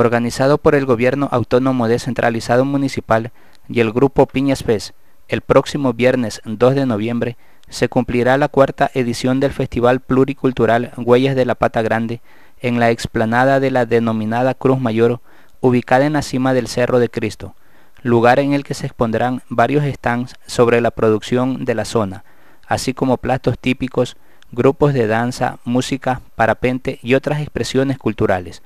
organizado por el Gobierno Autónomo Descentralizado Municipal y el Grupo Piñas Fez, el próximo viernes 2 de noviembre se cumplirá la cuarta edición del Festival Pluricultural Huellas de la Pata Grande en la explanada de la denominada Cruz Mayor, ubicada en la cima del Cerro de Cristo, lugar en el que se expondrán varios stands sobre la producción de la zona, así como platos típicos, grupos de danza, música, parapente y otras expresiones culturales.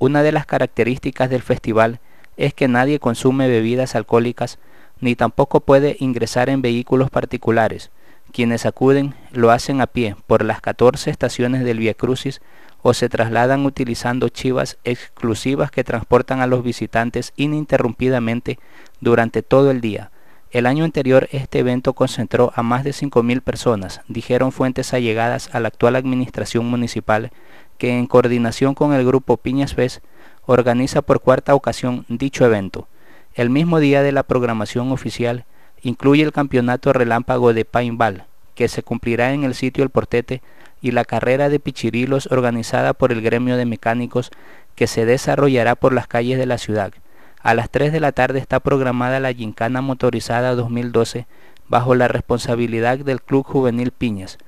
Una de las características del festival es que nadie consume bebidas alcohólicas ni tampoco puede ingresar en vehículos particulares. Quienes acuden lo hacen a pie por las 14 estaciones del Via Crucis o se trasladan utilizando chivas exclusivas que transportan a los visitantes ininterrumpidamente durante todo el día. El año anterior este evento concentró a más de 5.000 personas, dijeron fuentes allegadas a la actual administración municipal, que en coordinación con el grupo Piñas Fez organiza por cuarta ocasión dicho evento. El mismo día de la programación oficial incluye el campeonato relámpago de paintball, que se cumplirá en el sitio El Portete, y la carrera de pichirilos organizada por el gremio de mecánicos que se desarrollará por las calles de la ciudad. A las 3 de la tarde está programada la Gincana Motorizada 2012 bajo la responsabilidad del Club Juvenil Piñas.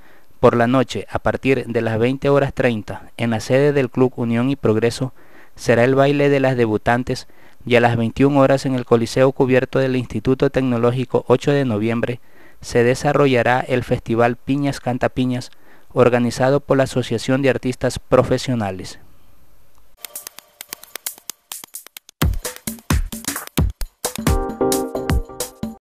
Por la noche, a partir de las 20 horas 30, en la sede del Club Unión y Progreso, será el baile de las debutantes y a las 21 horas en el Coliseo Cubierto del Instituto Tecnológico 8 de noviembre se desarrollará el Festival Piñas Canta Piñas, organizado por la Asociación de Artistas Profesionales.